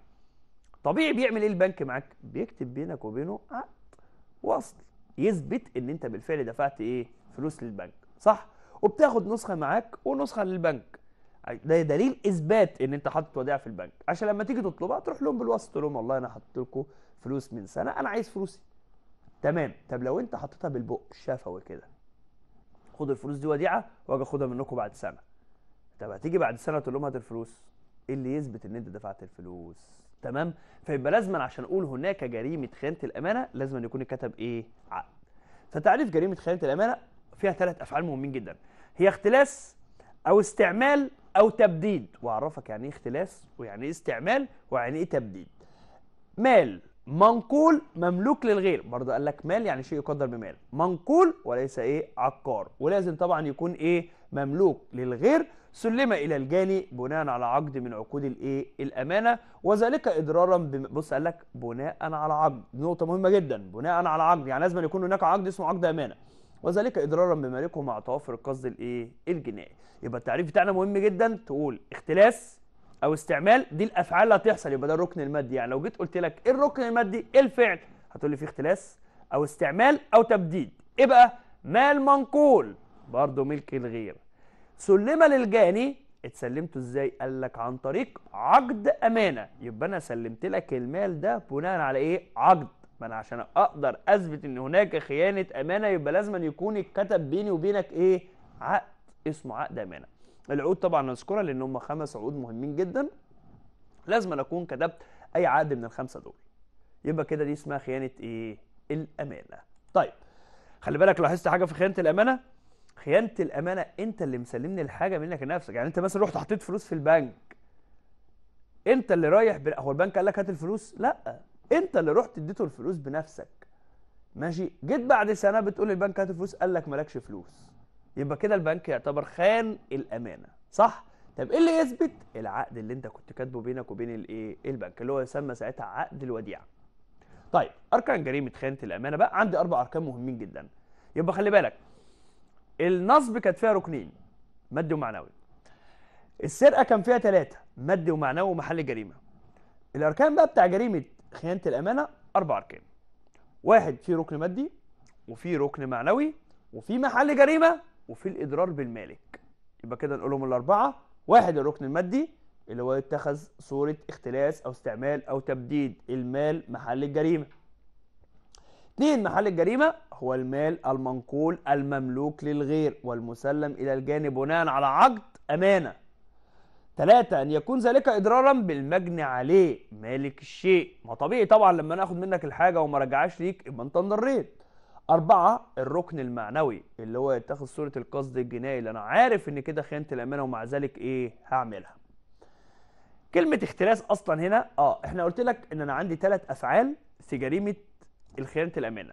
طبيعي بيعمل ايه البنك معاك بيكتب بينك وبينه عقد وصل يثبت ان انت بالفعل دفعت ايه فلوس للبنك صح وبتاخد نسخه معاك ونسخه للبنك ده دليل اثبات ان انت حاطط وديعه في البنك عشان لما تيجي تطلبها تروح لهم بالوسط تقول لهم والله انا حطيت لكم فلوس من سنه انا عايز فلوسي تمام طب لو انت حطيتها بالبق شفوي كده خد الفلوس دي وديعه واجي اخدها منكم بعد سنه طب هتيجي بعد سنه تقول لهم هات الفلوس ايه اللي يثبت ان انت دفعت الفلوس تمام فيبقى لازما عشان اقول هناك جريمه خيانه الامانه لازما يكون اتكتب ايه عقد فتعريف جريمه خيانه الامانه فيها ثلاث افعال مهمين جدا هي اختلاس او استعمال او تبديد واعرفك يعني ايه اختلاس ويعني ايه استعمال ويعني ايه تبديد مال منقول مملوك للغير برضه قال لك مال يعني شيء يقدر بمال منقول وليس ايه عقار ولازم طبعا يكون ايه مملوك للغير سلم إلى الجاني بناء على عقد من عقود الايه الأمانة وذلك إضرارا بم... بص قال لك بناء على عقد نقطة مهمة جدا بناء على عقد يعني لازم يكون هناك عقد اسمه عقد أمانة وذلك إضرارا بمالكه مع توافر القصد الايه الجنائي يبقى التعريف بتاعنا مهم جدا تقول اختلاس أو استعمال دي الأفعال اللي هتحصل يبقى ده الركن المادي يعني لو جيت قلت لك إيه الركن المادي إيه الفعل هتقول لي في اختلاس أو استعمال أو تبديد إيه بقى مال منقول برضه ملك الغير سلم للجاني اتسلمته ازاي قال لك عن طريق عقد امانه يبقى انا سلمت لك المال ده بناء على ايه عقد ما انا عشان اقدر اثبت ان هناك خيانه امانه يبقى لازم أن يكون اتكتب بيني وبينك ايه عقد اسمه عقد امانه العقود طبعا نذكرها لان هم خمس عقود مهمين جدا لازم أن اكون كتبت اي عقد من الخمسه دول يبقى كده دي اسمها خيانه ايه الامانه طيب خلي بالك لاحظت حاجه في خيانه الامانه خيانه الامانه انت اللي مسلمني الحاجه منك لنفسك يعني انت مثلا رحت حطيت فلوس في البنك انت اللي رايح ب... هو البنك قال لك هات الفلوس لا انت اللي رحت اديته الفلوس بنفسك ماشي جيت بعد سنه بتقول البنك هات الفلوس قال لك مالكش فلوس يبقى كده البنك يعتبر خان الامانه صح طب ايه اللي يثبت العقد اللي انت كنت كاتبه بينك وبين الايه البنك اللي هو يسمى ساعتها عقد الوديعه طيب اركان جريمه خيانه الامانه بقى عندي اربع اركان مهمين جدا يبقى خلي بالك النصب كانت فيها ركنين مادي ومعنوي السرقه كان فيها ثلاثه مادي ومعنوي ومحل جريمه الاركان بقى بتاع جريمه خيانه الامانه اربع اركان واحد في ركن مادي وفي ركن معنوي وفي محل جريمه وفي الاضرار بالمالك يبقى كده نقولهم الاربعه واحد الركن المادي اللي هو يتخذ صوره اختلاس او استعمال او تبديد المال محل الجريمه اثنين محل الجريمة هو المال المنقول المملوك للغير والمسلم إلى الجانب بناء على عقد أمانة ثلاثة أن يكون ذلك إضرارا بالمجني عليه مالك الشيء ما طبيعي طبعا لما أنا أخد منك الحاجة وما رجعهاش ليك يبقى أنت انضريت أربعة الركن المعنوي اللي هو يتخذ صورة القصد الجنائي اللي أنا عارف إن كده خيانة الأمانة ومع ذلك إيه هعملها كلمة اختلاس أصلا هنا آه إحنا قلت لك إن أنا عندي ثلاث أفعال في جريمة الخيانه الامانه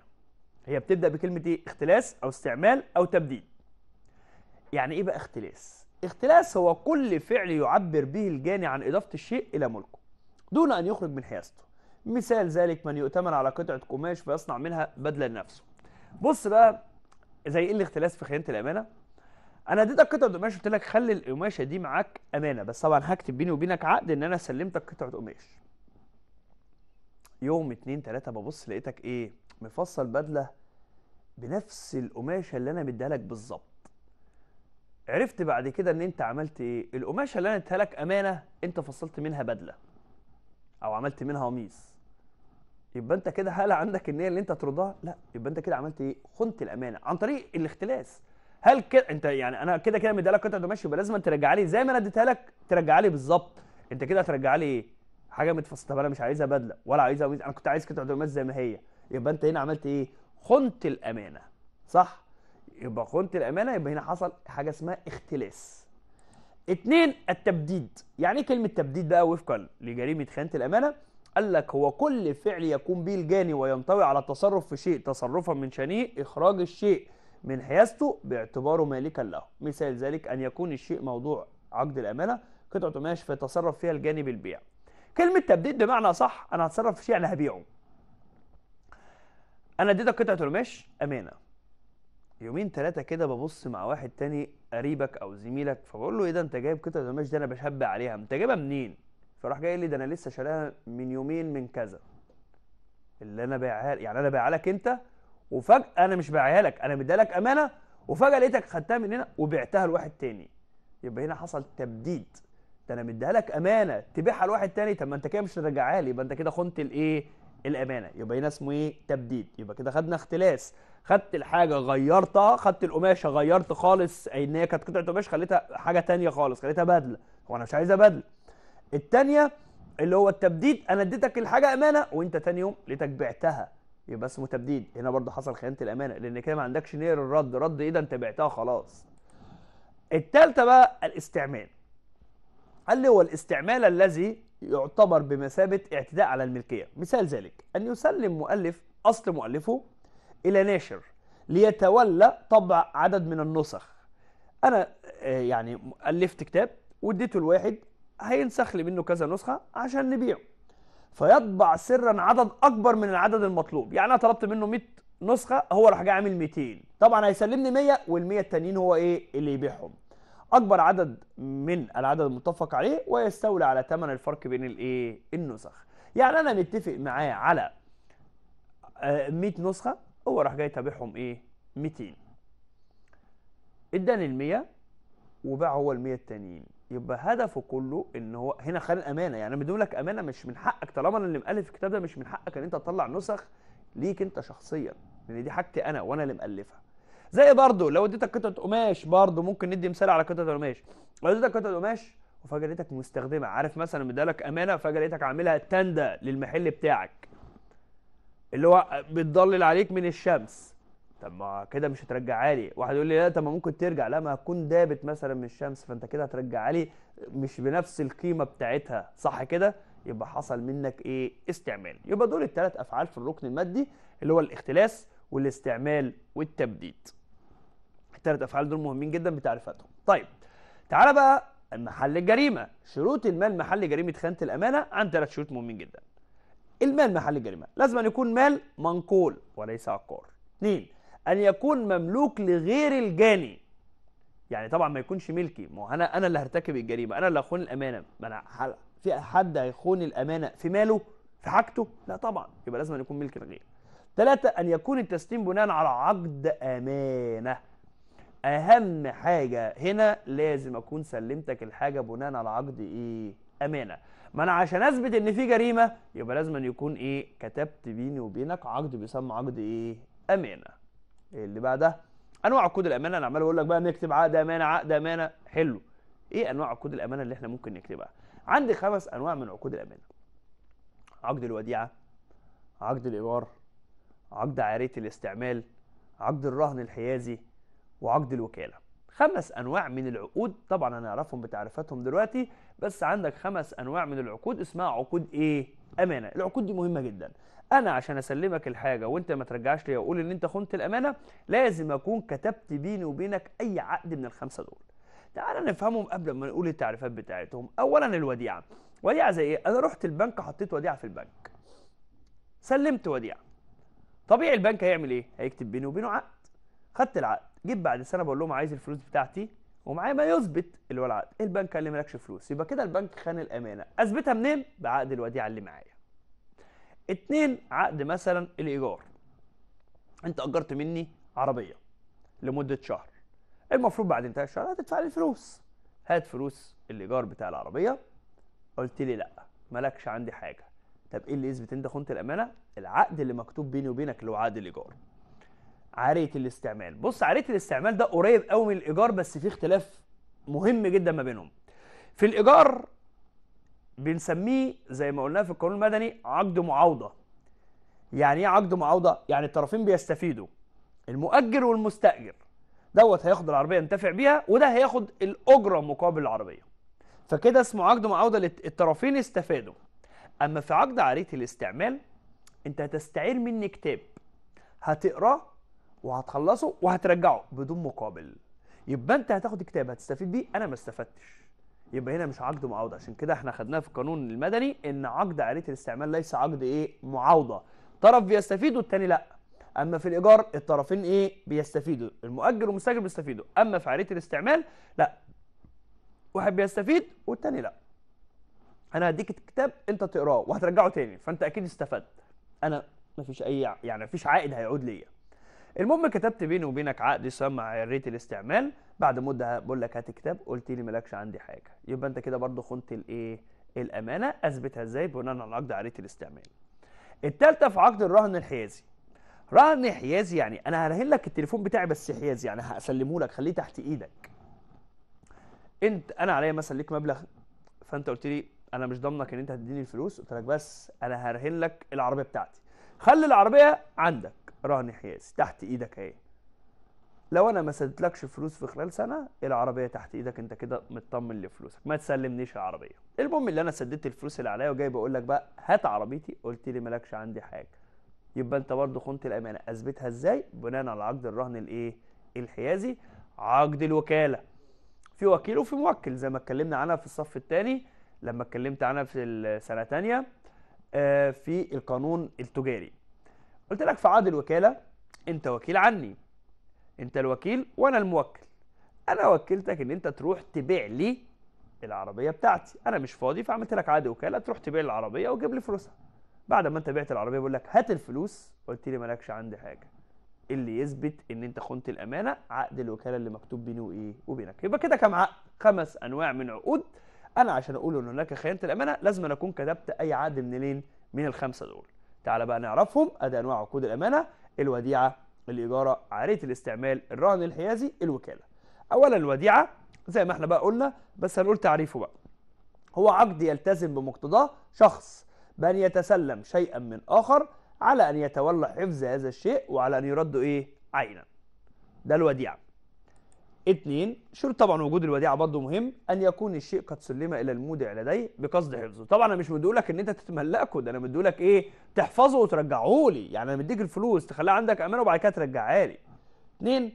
هي بتبدا بكلمه ايه اختلاس او استعمال او تبديل يعني ايه بقى اختلاس اختلاس هو كل فعل يعبر به الجاني عن اضافه الشيء الى ملكه دون ان يخرج من حيازته مثال ذلك من يؤتمن على قطعه قماش فيصنع منها بدلا لنفسه بص بقى زي ايه الاختلاس في خيانه الامانه انا اديتك قطعه قماش قلت لك خلي القماشه دي معاك امانه بس طبعا هكتب بيني وبينك عقد ان انا سلمتك قطعه قماش يوم اتنين تلاته ببص لقيتك ايه مفصل بدله بنفس القماشه اللي انا مديها لك بالظبط عرفت بعد كده ان انت عملت ايه القماشه اللي انا اديتها لك امانه انت فصلت منها بدله او عملت منها قميص يبقى انت كده هل عندك النيه اللي انت ترضاها لا يبقى انت كده عملت ايه خنت الامانه عن طريق الاختلاس هل كده انت يعني انا كده كده مديها لك قطعه قماش يبقى لازم ترجع لي زي ما انا اديتها لك ترجع لي بالظبط انت كده هترجع لي ايه حاجه متفصله طب انا مش عايزها بدله ولا عايزها انا كنت عايز قطعه دبلوماسي زي ما هي يبقى انت هنا عملت ايه خنت الامانه صح يبقى خنت الامانه يبقى هنا حصل حاجه اسمها اختلاس اتنين التبديد يعني ايه كلمه تبديد بقى وفقا لجريمه خيانه الامانه قال لك هو كل فعل يقوم به الجاني وينطوي على التصرف في شيء تصرفا من شانه اخراج الشيء من حيازته باعتباره مالكا له مثال ذلك ان يكون الشيء موضوع عقد الامانه قطعه قماش فيتصرف فيها الجاني بالبيع كلمة تبديد بمعنى صح أنا هتصرف في شيء أنا هبيعه أنا اديتك قطعة قماش أمانة يومين ثلاثة كده ببص مع واحد تاني قريبك أو زميلك فبقول له إيه ده أنت جايب قطعة قماش دي أنا بشبع عليها أنت جايبها منين؟ فراح جاي لي ده أنا لسه شاريها من يومين من كذا اللي أنا بايعها يعني أنا بايعها لك أنت وفجأة أنا مش بايعها لك أنا مديها لك أمانة وفجأة لقيتك خدتها من هنا وبعتها لواحد تاني يبقى هنا حصل تبديد ده انا مديها لك امانه تبيعها لواحد تاني طب ما انت كده مش هترجعها لي يبقى انت كده خنت الايه الامانه يبقى هنا اسمه ايه تبديد يبقى كده خدنا اختلاس خدت الحاجه غيرتها خدت القماشه غيرت خالص ان هي كانت قطعه قماش خليتها حاجه تانية خالص خليتها بدله هو انا مش عايزها بدله التانية اللي هو التبديد انا اديتك الحاجه امانه وانت تاني يوم لقيتك بعتها يبقى اسمه تبديد هنا برضه حصل خيانه الامانه لان كده ما عندكش نير الرد رد ايه ده انت بعتها خلاص التالتة بقى الاستعمال قال لي هو الاستعمال الذي يعتبر بمثابة اعتداء على الملكية مثال ذلك أن يسلم مؤلف أصل مؤلفه إلى ناشر ليتولى طبع عدد من النسخ أنا آه، يعني ألفت كتاب واديته الواحد هينسخ لي منه كذا نسخة عشان نبيعه فيطبع سرا عدد أكبر من العدد المطلوب يعني أنا طلبت منه 100 نسخة هو راح جاي عامل 200 طبعا هيسلمني 100 وال100 التانيين هو إيه اللي يبيعهم اكبر عدد من العدد المتفق عليه ويستولي على ثمن الفرق بين الايه النسخ يعني انا متفق معاه على 100 آه، نسخه هو راح جاي تابعهم ايه 200 اداني ال 100 وباع هو ال 100 التانيين يبقى هدفه كله ان هو هنا خان امانه يعني بدون لك امانه مش من حقك طالما انا اللي مؤلف الكتاب ده مش من حقك ان انت تطلع نسخ ليك انت شخصيا لان يعني دي حاجتي انا وانا اللي مؤلفها زي برضو لو اديتك قطعه قماش برضو ممكن ندي مثال على قطعه القماش لو اديتك قطعه قماش وفجاه لقيتك مستخدمه عارف مثلا مدالك امانه فجاه لقيتك عاملها تندا للمحل بتاعك اللي هو بتضلل عليك من الشمس طب ما كده مش هترجعها لي واحد يقول لي لا طب ما ممكن ترجع لا ما هتكون دابت مثلا من الشمس فانت كده هترجعها لي مش بنفس القيمه بتاعتها صح كده يبقى حصل منك ايه استعمال يبقى دول الثلاث افعال في الركن المادي اللي هو الاختلاس والاستعمال والتبديد الثلاث افعال دول مهمين جدا بتعريفاتهم طيب تعالى بقى محل الجريمه شروط المال محل جريمه خانه الامانه عن ثلاث شروط مهمين جدا المال محل الجريمه لازم أن يكون مال منقول وليس عقار اثنين ان يكون مملوك لغير الجاني يعني طبعا ما يكونش ملكي ما انا انا اللي هرتكب الجريمه انا اللي هخون الامانه ما انا في حد هيخون الامانه في ماله في حاجته لا طبعا يبقى لازم أن يكون ملك لغير ثلاثة أن يكون التسليم بناء على عقد أمانة اهم حاجه هنا لازم اكون سلمتك الحاجه بناء على عقد ايه امانه ما انا عشان اثبت ان في جريمه يبقى لازم أن يكون ايه كتبت بيني وبينك عقد بيسمى عقد ايه امانه اللي بعدها انواع عقود الامانه انا عمال اقول لك بقى نكتب عقد امانه عقد امانه حلو ايه انواع عقود الامانه اللي احنا ممكن نكتبها عندي خمس انواع من عقود الامانه عقد الوديعه عقد الايجار عقد عاريه الاستعمال عقد الرهن الحيازي وعقد الوكالة خمس أنواع من العقود طبعا هنعرفهم بتعريفاتهم دلوقتي بس عندك خمس أنواع من العقود اسمها عقود إيه؟ أمانة العقود دي مهمة جدا أنا عشان أسلمك الحاجة وأنت ما ترجعش لي وأقول إن أنت خنت الأمانة لازم أكون كتبت بيني وبينك أي عقد من الخمسة دول تعال نفهمهم قبل ما نقول التعريفات بتاعتهم أولا الوديعة وديعة زي إيه؟ أنا رحت البنك حطيت وديعة في البنك سلمت وديعة طبيعي البنك هيعمل ايه؟ هيكتب بيني وبينه عقد خدت العقد جيت بعد سنه بقول لهم عايز الفلوس بتاعتي ومعايا ما يثبت اللي هو العقد إيه البنك قال لي مالكش فلوس يبقى كده البنك خان الامانه اثبتها منين بعقد الوديعه اللي معايا اتنين عقد مثلا الايجار انت اجرت مني عربيه لمده شهر المفروض بعد انتهاء الشهر هتدفع لي فلوس هات فلوس الايجار بتاع العربيه قلت لي لا مالكش عندي حاجه طب ايه اللي يثبت انت خنت الامانه العقد اللي مكتوب بيني وبينك اللي هو عقد الايجار عاريه الاستعمال بص عاريه الاستعمال ده قريب قوي من الايجار بس في اختلاف مهم جدا ما بينهم في الايجار بنسميه زي ما قلنا في القانون المدني عقد معاوضه يعني ايه عقد معاوضه يعني الطرفين بيستفيدوا المؤجر والمستاجر دوت هياخد العربيه ينتفع بيها وده هياخد الاجره مقابل العربيه فكده اسمه عقد معاوضه الطرفين استفادوا اما في عقد عاريه الاستعمال انت هتستعير مني كتاب هتقراه وهتخلصه وهترجعه بدون مقابل يبقى انت هتاخد الكتاب هتستفيد بيه انا ما استفدتش يبقى هنا مش عقد معاوضه عشان كده احنا خدناها في القانون المدني ان عقد عاريه الاستعمال ليس عقد ايه معاوضه طرف بيستفيد والتاني لا اما في الايجار الطرفين ايه بيستفيدوا المؤجر والمستاجر بيستفيدوا اما في عاريه الاستعمال لا واحد بيستفيد والتاني لا انا هديك الكتاب انت تقراه وهترجعه تاني فانت اكيد استفدت انا مفيش اي يعني مفيش عائد هيعود ليا المهم كتبت بيني وبينك عقد سمع ريت الاستعمال بعد مده بقول لك هات الكتاب قلت لي مالكش عندي حاجه يبقى انت كده برضو خنت الايه الامانه اثبتها ازاي بناء على عقد عريه الاستعمال الثالثه في عقد الرهن الحيازي رهن حيازي يعني انا هرهن لك التليفون بتاعي بس حيازي يعني هسلمه لك خليه تحت ايدك انت انا عليا مثلا ليك مبلغ فانت قلت لي انا مش ضامنك ان انت هتديني الفلوس قلت لك بس انا هرهن لك العربيه بتاعتي خلي العربيه عندك رهن حيازي تحت ايدك اهي لو انا ما سددتلكش فلوس في خلال سنه العربيه تحت ايدك انت كده مطمن لفلوسك ما تسلمنيش العربيه المهم اللي انا سددت الفلوس اللي عليا وجاي بقول لك بقى هات عربيتي قلت لي مالكش عندي حاجه يبقى انت برضه خنت الامانه اثبتها ازاي بناء على عقد الرهن الايه الحيازي عقد الوكاله في وكيل وفي موكل زي ما اتكلمنا عنها في الصف الثاني لما اتكلمت عنها في السنه الثانيه آه، في القانون التجاري قلت لك في عقد الوكاله انت وكيل عني انت الوكيل وانا الموكل انا وكلتك ان انت تروح تبيع لي العربيه بتاعتي انا مش فاضي فعملت لك عقد وكاله تروح تبيع العربيه وتجيب لي فلوسها بعد ما انت بعت العربيه بقول لك هات الفلوس قلت لي مالكش عندي حاجه اللي يثبت ان انت خنت الامانه عقد الوكاله اللي مكتوب بيني وايه وبينك يبقى كده كام عقد خمس انواع من عقود انا عشان اقول ان هناك خيانه الامانه لازم اكون كتبت اي عقد منين من الخمسه دول تعال بقى نعرفهم ادي انواع عقود الامانه الوديعه الاجاره عاريه الاستعمال الرهن الحيازي الوكاله اولا الوديعه زي ما احنا بقى قلنا بس هنقول تعريفه بقى هو عقد يلتزم بمقتضاه شخص بان يتسلم شيئا من اخر على ان يتولى حفظ هذا الشيء وعلى ان يرد ايه عينا ده الوديعه اثنين شرط طبعا وجود الوديعه برضه مهم ان يكون الشيء قد سلم الى المودع لديه بقصد حفظه طبعا انا مش مديهولك ان انت تتملكه ده انا مديهولك ايه تحفظه وترجعه لي يعني انا مديك الفلوس تخليها عندك امانه وبعد كده ترجعها لي اثنين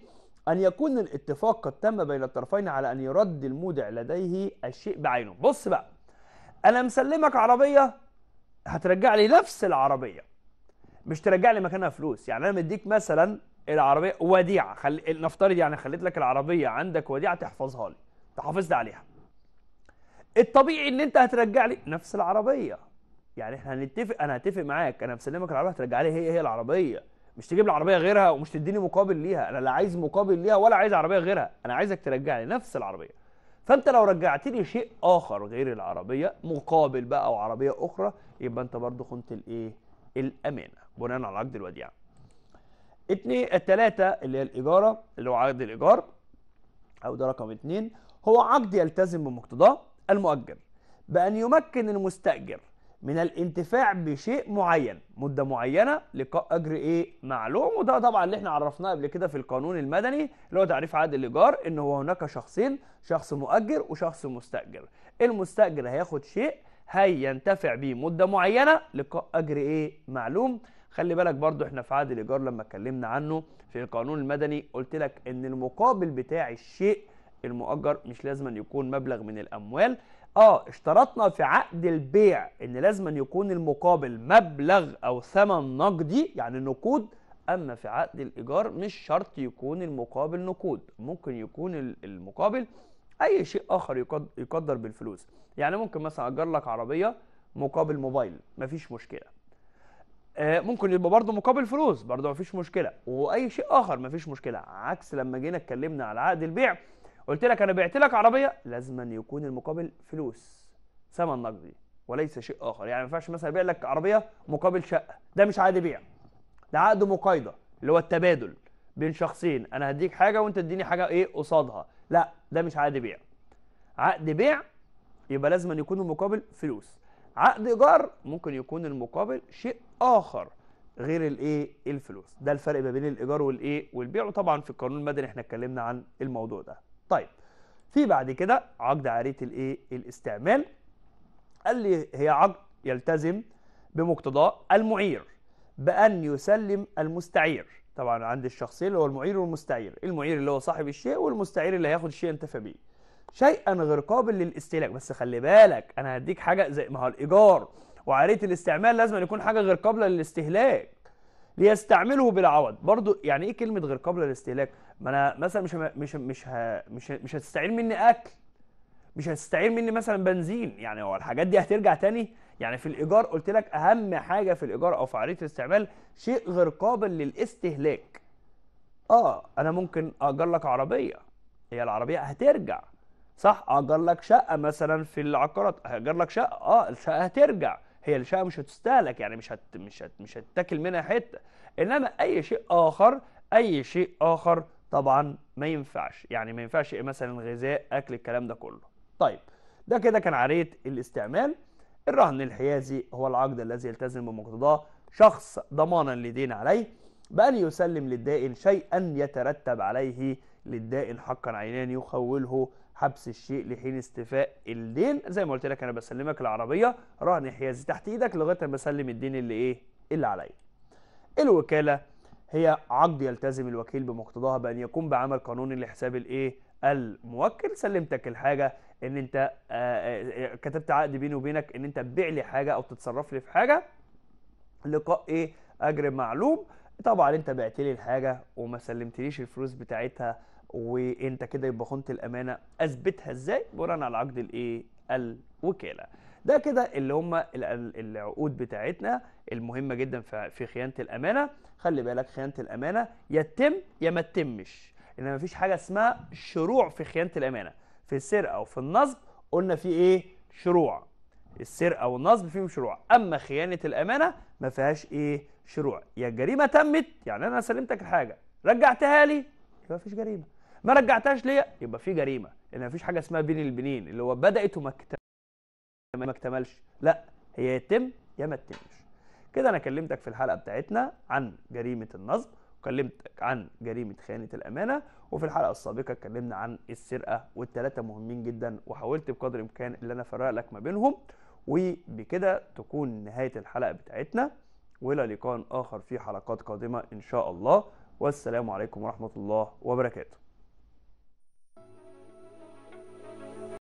ان يكون الاتفاق قد تم بين الطرفين على ان يرد المودع لديه الشيء بعينه بص بقى انا مسلمك عربيه هترجع لي نفس العربيه مش ترجع لي مكانها فلوس يعني انا مديك مثلا العربيه وديعه خل... نفترض يعني خليت لك العربيه عندك وديعه تحفظها لي تحافظ عليها الطبيعي ان انت هترجع لي نفس العربيه يعني احنا هنتفق انا هتفق معاك انا بسلمك العربيه هترجع لي هي هي العربيه مش تجيب لي عربيه غيرها ومش تديني مقابل ليها انا لا عايز مقابل ليها ولا عايز عربيه غيرها انا عايزك ترجع لي نفس العربيه فانت لو رجعت لي شيء اخر غير العربيه مقابل بقى او عربيه اخرى يبقى انت برضه خنت الايه الامانه بناء على عقد الوديعه اتنين التلاتة اللي هي الإيجارة اللي هو عقد الإيجار أو ده رقم اتنين هو عقد يلتزم بمقتضاه المؤجر بأن يمكن المستأجر من الانتفاع بشيء معين مدة معينة لقاء أجر إيه معلوم وده طبعا اللي احنا عرفناه قبل كده في القانون المدني اللي هو تعريف عقد الإيجار إن هو هناك شخصين شخص مؤجر وشخص مستأجر المستأجر هياخد شيء هينتفع بيه مدة معينة لقاء أجر إيه معلوم خلي بالك برضو احنا في عقد الايجار لما اتكلمنا عنه في القانون المدني قلت لك ان المقابل بتاع الشيء المؤجر مش لازم أن يكون مبلغ من الاموال اه اشترطنا في عقد البيع ان لازم أن يكون المقابل مبلغ او ثمن نقدي يعني نقود اما في عقد الايجار مش شرط يكون المقابل نقود ممكن يكون المقابل اي شيء اخر يقدر بالفلوس يعني ممكن مثلا اجر لك عربيه مقابل موبايل مفيش مشكله آه، ممكن يبقى برضه مقابل فلوس برضه مفيش مشكله واي شيء اخر مفيش مشكله عكس لما جينا اتكلمنا على عقد البيع قلت لك انا بعت لك عربيه لازم أن يكون المقابل فلوس ثمن نقدي وليس شيء اخر يعني ما ينفعش مثلا ابيع لك عربيه مقابل شقه ده مش عقد بيع ده عقد مقايضه اللي هو التبادل بين شخصين انا هديك حاجه وانت تديني حاجه ايه قصادها لا ده مش عقد بيع عقد بيع يبقى لازم أن يكون المقابل فلوس عقد ايجار ممكن يكون المقابل شيء اخر غير الايه الفلوس ده الفرق ما بين الايجار والايه والبيع وطبعا في القانون المدني احنا اتكلمنا عن الموضوع ده طيب في بعد كده عقد عاريه الايه الاستعمال قال لي هي عقد يلتزم بمقتضاه المعير بان يسلم المستعير طبعا عند الشخصين اللي هو المعير والمستعير المعير اللي هو صاحب الشيء والمستعير اللي هياخد الشيء انتفع بيه شيئا غير قابل للاستهلاك بس خلي بالك انا هديك حاجه زي ما هو الايجار وعاريه الاستعمال لازم يكون حاجه غير قابله للاستهلاك ليستعمله بالعوض برضو يعني ايه كلمه غير قابله للاستهلاك ما انا مثلا مش مش مش مش, مش هتستعير مني اكل مش هتستعير مني مثلا بنزين يعني هو الحاجات دي هترجع تاني يعني في الايجار قلت لك اهم حاجه في الايجار او في عاريه الاستعمال شيء غير قابل للاستهلاك اه انا ممكن اجر لك عربيه هي العربيه هترجع صح اجر آه، لك شقه مثلا في العقارات اجر آه، لك شقه اه الشقه هترجع هي الشقه مش هتستهلك يعني مش هت مش هت مش هتتاكل منها حته انما اي شيء اخر اي شيء اخر طبعا ما ينفعش يعني ما ينفعش إيه مثلا غذاء اكل الكلام ده كله طيب ده كده كان عريت الاستعمال الرهن الحيازي هو العقد الذي يلتزم بمقتضاه شخص ضمانا لدين عليه بأن يسلم للدائن شيئا يترتب عليه للدائن حقا عينان يخوله حبس الشيء لحين استيفاء الدين زي ما قلت لك انا بسلمك العربيه رهن حيازي تحت ايدك لغايه ما اسلم الدين اللي ايه اللي عليا الوكاله هي عقد يلتزم الوكيل بمقتضاها بان يقوم بعمل قانوني لحساب الايه الموكل سلمتك الحاجه ان انت آه، آه، آه، كتبت عقد بيني وبينك ان انت تبيع لي حاجه او تتصرف لي في حاجه لقاء ايه اجر معلوم طبعا انت بعت لي الحاجه وما سلمتليش الفلوس بتاعتها وانت كده يبقى خنت الامانه اثبتها ازاي بناء على عقد الايه الوكاله ده كده اللي هم العقود بتاعتنا المهمه جدا في خيانه الامانه خلي بالك خيانه الامانه يتم يا ما تتمش انما مفيش حاجه اسمها شروع في خيانه الامانه في السرقه وفي النصب قلنا في ايه شروع السرقه والنصب فيهم شروع اما خيانه الامانه ما فيهاش ايه شروع يا الجريمه تمت يعني انا سلمتك الحاجه رجعتها لي يبقى مفيش جريمه ما رجعتهاش ليا يبقى في جريمه لان يعني مفيش حاجه اسمها بين البنين اللي هو بدات وما ما اكتملش لا هي يتم يا ما تتمش كده انا كلمتك في الحلقه بتاعتنا عن جريمه النصب وكلمتك عن جريمه خيانه الامانه وفي الحلقه السابقه اتكلمنا عن السرقه والثلاثه مهمين جدا وحاولت بقدر الامكان ان انا افرق لك ما بينهم وبكده تكون نهايه الحلقه بتاعتنا والى لقاء اخر في حلقات قادمه ان شاء الله والسلام عليكم ورحمه الله وبركاته